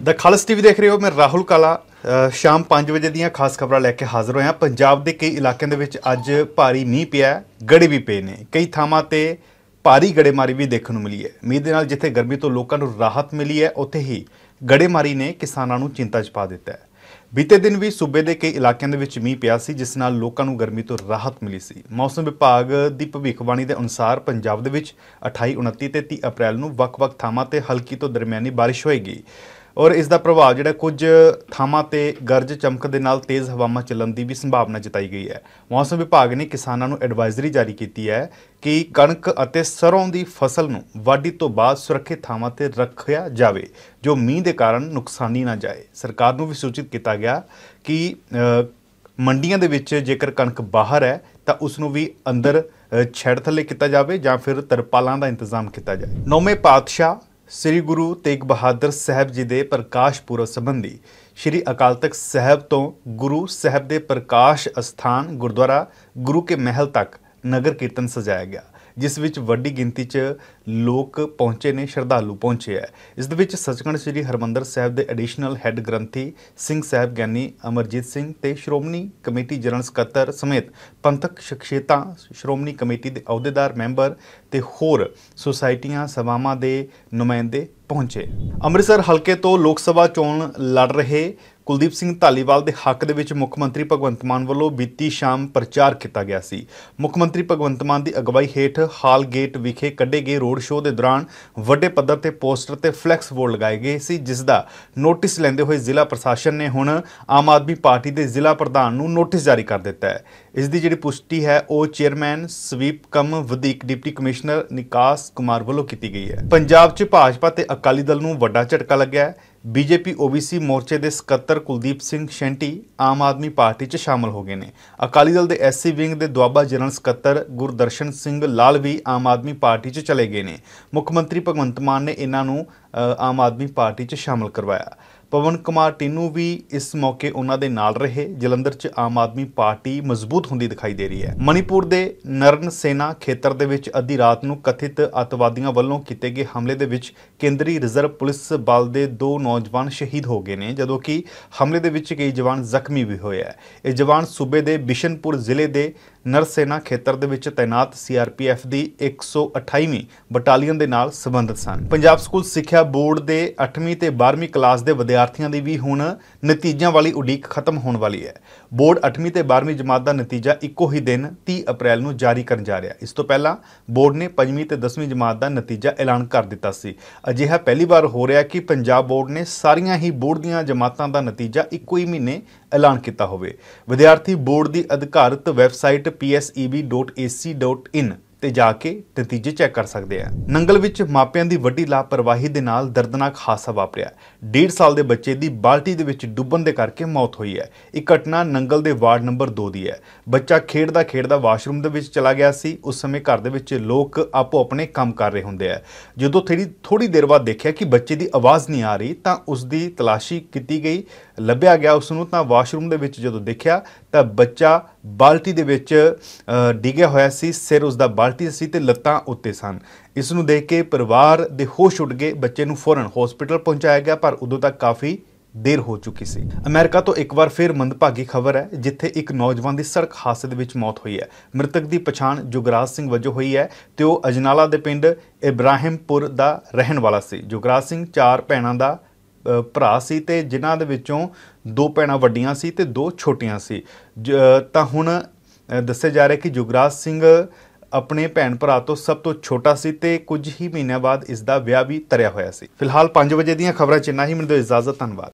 ਦ ਖਾਲਸ TV ਦੇਖ ਰਹੇ ਹੋ ਮੈਂ ਰਾਹੁਲ ਕਾਲਾ ਸ਼ਾਮ 5 ਵਜੇ ਦੀਆਂ ਖਾਸ ਖਬਰਾਂ ਲੈ ਕੇ ਹਾਜ਼ਰ ਹੋਇਆ ਪੰਜਾਬ ਦੇ ਕਈ ਇਲਾਕਿਆਂ ਦੇ ਵਿੱਚ ਅੱਜ ਭਾਰੀ ਮੀਂਹ ਪਿਆ ਗੜੇ ਵੀ ਪਏ ਨੇ ਕਈ ਥਾਵਾਂ ਤੇ ਭਾਰੀ ਗੜੇਮਾਰੀ ਵੀ ਦੇਖਣ ਨੂੰ ਮਿਲੀ ਹੈ ਮੀਂਹ ਦੇ ਨਾਲ ਜਿੱਥੇ ਗਰਮੀ ਤੋਂ ਲੋਕਾਂ ਨੂੰ ਰਾਹਤ ਮਿਲੀ ਹੈ ਉੱਥੇ ਹੀ ਗੜੇਮਾਰੀ ਨੇ ਕਿਸਾਨਾਂ ਨੂੰ ਚਿੰਤਾ 'ਚ ਪਾ ਦਿੱਤਾ ਹੈ ਬੀਤੇ ਦਿਨ ਵੀ ਸੂਬੇ ਦੇ ਕਈ ਇਲਾਕਿਆਂ ਦੇ ਵਿੱਚ ਮੀਂਹ ਪਿਆ ਸੀ ਜਿਸ ਨਾਲ ਲੋਕਾਂ ਨੂੰ ਗਰਮੀ ਤੋਂ ਰਾਹਤ ਮਿਲੀ ਸੀ ਮੌਸਮ ਵਿਭਾਗ ਦੀ ਭਵਿੱਖਬਾਣੀ ਦੇ ਅਨੁਸਾਰ ਪੰਜਾਬ ਦੇ ਵਿੱਚ 28 29 ਤੇ 30 ਅਪ੍ਰੈਲ ਨੂੰ ਵੱਖ-ਵੱਖ ਥਾਵਾਂ ਤੇ ਹਲਕੀ ਤੋਂ ਦਰਮਿਆਨੀ ਬਾਰਿਸ਼ ਹੋਏਗੀ ਔਰ ਇਸ ਦਾ ਪ੍ਰਭਾਵ ਜਿਹੜਾ ਕੁਝ ਥਾਵਾਂ ਤੇ ਗਰਜ ਚਮਕ ਦੇ ਨਾਲ ਤੇਜ਼ ਹਵਾਵਾਂ ਚੱਲਣ ਦੀ ਵੀ ਸੰਭਾਵਨਾ ਜਤਾਈ ਗਈ ਹੈ ਮੌਸਮ ਵਿਭਾਗ ਨੇ ਕਿਸਾਨਾਂ ਨੂੰ ਐਡਵਾਈਜ਼ਰੀ ਜਾਰੀ ਕੀਤੀ ਹੈ ਕਿ ਕਣਕ ਅਤੇ ਸਰੋਂ ਦੀ ਫਸਲ ਨੂੰ ਵਾਢੀ ਤੋਂ ਬਾਅਦ ਸੁਰੱਖਿਅਤ ਥਾਵਾਂ ਤੇ ਰੱਖਿਆ ਜਾਵੇ ਜੋ ਮੀਂਹ ਦੇ ਕਾਰਨ ਨੁਕਸਾਨੀ ਨਾ ਜਾਏ ਸਰਕਾਰ ਨੂੰ ਵੀ ਸੂਚਿਤ ਕੀਤਾ ਗਿਆ ਕਿ ਮੰਡੀਆਂ ਦੇ ਵਿੱਚ ਜੇਕਰ ਕਣਕ ਬਾਹਰ ਹੈ ਤਾਂ ਉਸ ਨੂੰ ਵੀ ਅੰਦਰ ਛੜ ਥੱਲੇ ਕੀਤਾ ਜਾਵੇ ਜਾਂ ਫਿਰ ਤਰਪਾਲਾਂ ਦਾ ਇੰਤਜ਼ਾਮ ਕੀਤਾ ਜਾਏ ਨੌਵੇਂ ਪਾਤਸ਼ਾਹ ਸ੍ਰੀ ਗੁਰੂ ਤੇਗ ਬਹਾਦਰ ਸਾਹਿਬ ਜੀ ਦੇ ਪ੍ਰਕਾਸ਼ ਪੁਰਬ ਸੰਬੰਧੀ ਸ੍ਰੀ ਅਕਾਲ ਤਖਤ ਸਾਹਿਬ ਤੋਂ ਗੁਰੂ ਸਾਹਿਬ ਦੇ ਪ੍ਰਕਾਸ਼ ਅਸਥਾਨ ਗੁਰਦੁਆਰਾ ਗੁਰੂ ਕੇ ਮਹਿਲ ਤੱਕ ਨਗਰ ਕੀਰਤਨ ਸਜਾਇਆ ਗਿਆ ਜਿਸ ਵਿੱਚ ਵੱਡੀ ਗਿਣਤੀ 'ਚ ਲੋਕ ਪਹੁੰਚੇ ਨੇ ਸ਼ਰਧਾਲੂ ਪਹੁੰਚੇ ਆ ਇਸ ਦੇ ਵਿੱਚ ਸੱਚਖੰਡ ਸ੍ਰੀ ਹਰਮੰਦਰ ਸਾਹਿਬ ਦੇ ਐਡੀਸ਼ਨਲ ਹੈੱਡ ਗ੍ਰੰਥੀ ਸਿੰਘ ਸਾਹਿਬ ਗਿਆਨੀ ਅਮਰਜੀਤ ਸਿੰਘ ਤੇ ਸ਼੍ਰੋਮਣੀ ਕਮੇਟੀ ਜਨਰਲ ਸਕੱਤਰ ਸਮੇਤ ਪੰਥਕ ਸ਼ਖਸੀਅਤਾਂ ਸ਼੍ਰੋਮਣੀ ਕਮੇਟੀ ਦੇ ਅਹੁਦੇਦਾਰ ਮੈਂਬਰ ਤੇ ਹੋਰ ਸੁਸਾਇਟੀਆਂ ਸਭਾਵਾਂ ਦੇ ਨੁਮਾਇੰਦੇ ਪਹੁੰਚੇ ਅੰਮ੍ਰਿਤਸਰ ਹਲਕੇ ਤੋਂ ਲੋਕ ਸਭਾ ਚੋਣ ਲੜ ਰਹੇ ਕੁਲਦੀਪ ਸਿੰਘ ਧਾਲੀਵਾਲ ਦੇ ਹੱਕ ਦੇ ਵਿੱਚ ਮੁੱਖ ਮੰਤਰੀ ਭਗਵੰਤ ਮਾਨ ਵੱਲੋਂ ਬੀਤੀ ਸ਼ਾਮ ਪ੍ਰਚਾਰ ਕੀਤਾ ਗਿਆ ਸੀ ਮੁੱਖ ਮੰਤਰੀ ਭਗਵੰਤ ਮਾਨ ਦੀ ਅਗਵਾਈ ਹੇਠ ਹਾਲ ਗੇਟ ਵਿਖੇ ਕੱਢੇ ਗਏ ਰੋਡ ਸ਼ੋਅ ਦੇ ਦੌਰਾਨ ਵੱਡੇ ਪੱਧਰ ਤੇ ਪੋਸਟਰ ਤੇ ਫਲੈਕਸ ਬੋਰਡ ਲਗਾਏ ਗਏ ਸੀ ਜਿਸ ਦਾ ਨੋਟਿਸ ਲੈਂਦੇ ਹੋਏ ਜ਼ਿਲ੍ਹਾ ਪ੍ਰਸ਼ਾਸਨ ਨੇ ਹੁਣ ਆਮ ਆਦਮੀ ਪਾਰਟੀ ਦੇ ਜ਼ਿਲ੍ਹਾ ਪ੍ਰਧਾਨ ਨੂੰ ਨੋਟਿਸ ਜਾਰੀ ਕਰ ਦਿੱਤਾ ਹੈ ਇਸ ਦੀ ਜਿਹੜੀ ਪੁਸ਼ਟੀ ਹੈ ਉਹ ਚੇਅਰਮੈਨ ਸਵੀਪ ਕਮ ਵਧੀਕ ਡਿਪਟੀ ਕਮਿਸ਼ਨਰ ਨਿਕਾਸ ਕੁਮਾਰ ਵੱਲੋਂ ਕੀਤੀ ਗਈ ਹੈ ਪੰਜਾਬ 'ਚ ਭਾਜਪਾ ਤੇ ਅਕਾਲੀ ਦਲ ਨੂੰ ਵੱਡਾ ਝਟਕਾ ਲੱਗਿਆ ਹੈ ਬੀਜੇਪੀ ਓਬੀਸੀ ਮੋਰਚੇ ਦੇ ਸਕੱਤਰ ਕੁਲਦੀਪ ਸਿੰਘ ਸ਼ੈਂਟੀ ਆਮ ਆਦਮੀ ਪਾਰਟੀ 'ਚ ਸ਼ਾਮਲ ਹੋ ਗਏ ਨੇ ਅਕਾਲੀ ਦਲ ਦੇ ਐਸਸੀ ਵਿੰਗ ਦੇ ਦੁਆਬਾ ਜਨਰਲ ਸਕੱਤਰ ਗੁਰਦਰਸ਼ਨ ਸਿੰਘ ਲਾਲ ਵੀ ਆਮ ਆਦਮੀ ਪਾਰਟੀ 'ਚ ਚਲੇ ਗਏ ਨੇ ਮੁੱਖ ਮੰਤਰੀ ਭਗਵੰਤ ਮਾਨ ਨੇ ਇਹਨਾਂ ਨੂੰ ਆਮ ਆਦਮੀ ਪਾਰਟੀ 'ਚ ਸ਼ਾਮਲ ਕਰਵਾਇਆ ਪਵਨ ਕੁਮਾਰ ਟਿੰਨੂ ਵੀ ਇਸ ਮੌਕੇ ਉਹਨਾਂ ਦੇ ਨਾਲ ਰਹੇ ਜਲੰਧਰ 'ਚ ਆਮ ਆਦਮੀ ਪਾਰਟੀ ਮਜ਼ਬੂਤ ਹੁੰਦੀ ਦਿਖਾਈ ਦੇ ਰਹੀ ਹੈ ਮਨੀਪੁਰ ਦੇ ਨਰਨ ਸੇਨਾ ਖੇਤਰ ਦੇ ਵਿੱਚ ਅੱਧੀ ਰਾਤ ਨੂੰ ਕਥਿਤ ਅਤਵਾਦੀਆਂ ਵੱਲੋਂ ਕੀਤੇ ਗਏ ਹਮਲੇ ਦੇ ਵਿੱਚ ਕੇਂਦਰੀ ਰਿਜ਼ਰਵ ਪੁਲਿਸ ਬਲ ਦੇ ਦੋ ਨੌਜਵਾਨ ਸ਼ਹੀਦ ਹੋ ਗਏ ਨੇ ਜਦੋਂ ਕਿ ਹਮਲੇ ਦੇ ਵਿੱਚ ਕਈ ਜਵਾਨ ਜ਼ਖਮੀ ਵੀ ਹੋਏ ਹੈ ਇਹ ਜਵਾਨ ਸੂਬੇ ਦੇ ਬਿਸ਼ਨਪੁਰ ਜ਼ਿਲ੍ਹੇ ਦੇ ਨਰਸੇਨਾ ਖੇਤਰ ਦੇ ਵਿੱਚ ਤਾਇਨਾਤ ਸੀਆਰਪੀਐਫ ਦੀ 128ਵੀਂ ਬਟਾਲੀਅਨ ਦੇ ਨਾਲ ਸੰਬੰਧਿਤ ਸਨ ਪੰਜਾਬ ਸਕੂਲ ਸਿੱਖਿਆ ਬੋਰਡ ਦੇ 8ਵੀਂ ਤੇ 12ਵੀਂ ਕਲਾਸ ਦੇ ਵਿਦਿਆਰਥੀਆਂ ਦੀ ਵੀ ਹੁਣ ਨਤੀਜਿਆਂ ਵਾਲੀ ਉਡੀਕ ਖਤਮ ਹੋਣ ਵਾਲੀ ਹੈ ਬੋਰਡ 8ਵੀਂ ਤੇ 12ਵੀਂ ਜਮਾਤ ਦਾ ਨਤੀਜਾ ਇੱਕੋ ਹੀ ਦਿਨ 30 ਅਪ੍ਰੈਲ ਨੂੰ ਜਾਰੀ ਕਰਨ ਜਾ ਰਿਹਾ ਇਸ ਤੋਂ ਪਹਿਲਾਂ ਬੋਰਡ ਨੇ 5ਵੀਂ ਤੇ 10ਵੀਂ ਜਮਾਤ ਦਾ ਨਤੀਜਾ ਐਲਾਨ ਕਰ ਦਿੱਤਾ ਸੀ ਅਜਿਹਾ ਪਹਿਲੀ ਵਾਰ ਹੋ ਰਿਹਾ ਕਿ ਪੰਜਾਬ ਬੋਰਡ ਨੇ ਸਾਰੀਆਂ ਹੀ ਬੋਰਡ ਦੀਆਂ ਜਮਾਤਾਂ ਦਾ ਨਤੀਜਾ ਇੱਕੋ ਹੀ ਮਹੀਨੇ ਐਲਾਨ ਕੀਤਾ ਹੋਵੇ ਵਿਦਿਆਰਥੀ ਬੋਰਡ ਦੀ ਅਧਿਕਾਰਤ ਵੈਬਸਾਈਟ psb.ac.in ਤੇ ਜਾ ਕੇ ਨਤੀਜੇ ਚੈੱਕ ਕਰ ਸਕਦੇ ਆ ਨੰਗਲ ਵਿੱਚ ਮਾਪਿਆਂ ਦੀ ਵੱਡੀ ਲਾਪਰਵਾਹੀ ਦੇ ਨਾਲ ਦਰਦਨਾਕ ਹਾਦਸਾ ਵਾਪਰਿਆ 1.5 ਸਾਲ ਦੇ ਬੱਚੇ ਦੀ ਬਾਲਟੀ ਦੇ ਵਿੱਚ ਡੁੱਬਣ ਦੇ ਕਰਕੇ ਮੌਤ ਹੋਈ ਹੈ ਇਹ ਘਟਨਾ ਨੰਗਲ ਦੇ ਵਾਰਡ ਨੰਬਰ 2 ਦੀ ਹੈ ਬੱਚਾ ਖੇਡਦਾ ਖੇਡਦਾ ਵਾਸ਼ਰੂਮ ਦੇ ਵਿੱਚ ਚਲਾ ਗਿਆ ਸੀ ਉਸ ਸਮੇਂ ਘਰ ਦੇ ਵਿੱਚ ਲੋਕ ਆਪੋ ਆਪਣੇ ਕੰਮ ਕਰ ਰਹੇ ਹੁੰਦੇ ਆ ਜਦੋਂ ਥੇੜੀ ਥੋੜੀ ਦੇਰ ਬਾਅਦ ਦੇਖਿਆ ਕਿ ਬੱਚੇ ਦੀ ਆਵਾਜ਼ ਨਹੀਂ ਆ ਰਹੀ ਤਾਂ ਉਸ ਦੀ ਤਲਾਸ਼ੀ ਕੀਤੀ ਗਈ ਲੱਭਿਆ ਗਿਆ ਉਸ ਨੂੰ ਤਾਂ ਵਾਸ਼ਰੂਮ ਦੇ ਵਿੱਚ ਜਦੋਂ ਦੇਖਿਆ ਤਾਂ ਬੱਚਾ ਬਾਲਟੀ ਦੇ ਵਿੱਚ ਡਿੱਗਿਆ ਹੋਇਆ ਸੀ ਸਿਰ ਉਸ ਦਾ ਬਾਲਟੀ ਸੀ ਤੇ ਲੱਤਾਂ ਉੱਤੇ ਸਨ ਇਸ ਨੂੰ ਦੇਖ ਕੇ ਪਰਿਵਾਰ ਦੇ ਹੋਸ਼ ਉੱਡ ਗਏ ਬੱਚੇ ਨੂੰ ਫੌਰਨ ਹਸਪੀਟਲ ਪਹੁੰਚਾਇਆ ਗਿਆ ਪਰ ਉਦੋਂ ਤੱਕ ਕਾਫੀ ਦੇਰ ਹੋ ਚੁੱਕੀ ਸੀ ਅਮਰੀਕਾ ਤੋਂ ਇੱਕ ਵਾਰ ਫਿਰ ਮੰਦਭਾਗੀ ਖਬਰ ਹੈ ਜਿੱਥੇ ਇੱਕ ਨੌਜਵਾਨ ਦੀ ਸੜਕ ਹਾਦਸੇ ਦੇ ਵਿੱਚ ਮੌਤ ਹੋਈ ਹੈ ਮ੍ਰਿਤਕ ਦੀ ਪਛਾਣ ਜੁਗਰਾਜ ਸਿੰਘ ਵਜੋਂ ਹੋਈ ਹੈ ਤੇ ਉਹ ਅਜਨਾਲਾ ਦੇ ਪਿੰਡ ਇਬਰਾਹਿਮਪੁਰ ਦਾ ਰਹਿਣ ਵਾਲਾ ਸੀ ਜੁਗਰਾਜ ਸਿੰਘ ਚਾਰ ਭੈਣਾਂ ਦਾ ਭਰਾ ਸੀ ਤੇ ਜਿਨ੍ਹਾਂ ਦੇ ਵਿੱਚੋਂ ਦੋ ਭੈਣਾਂ ਵੱਡੀਆਂ ਸੀ ਤੇ ਦੋ ਛੋਟੀਆਂ ਸੀ ਤਾਂ ਹੁਣ ਦੱਸਿਆ ਜਾ ਰਿਹਾ ਕਿ ਜੁਗਰਾਜ ਸਿੰਘ ਆਪਣੇ ਭੈਣ ਭਰਾ ਤੋਂ ਸਭ ਤੋਂ ਛੋਟਾ ਸੀ ਤੇ ਕੁਝ ਹੀ ਮਹੀਨਿਆਂ ਬਾਅਦ ਇਸ ਦਾ ਵਿਆਹ ਵੀ ਤਰਿਆ ਹੋਇਆ ਸੀ ਫਿਲਹਾਲ 5 ਵਜੇ ਦੀਆਂ ਖਬਰਾਂ ਚ ਇੰਨਾ ਹੀ ਮੈਨੂੰ ਦਿਓ ਇਜਾਜ਼ਤ ਧੰਨਵਾਦ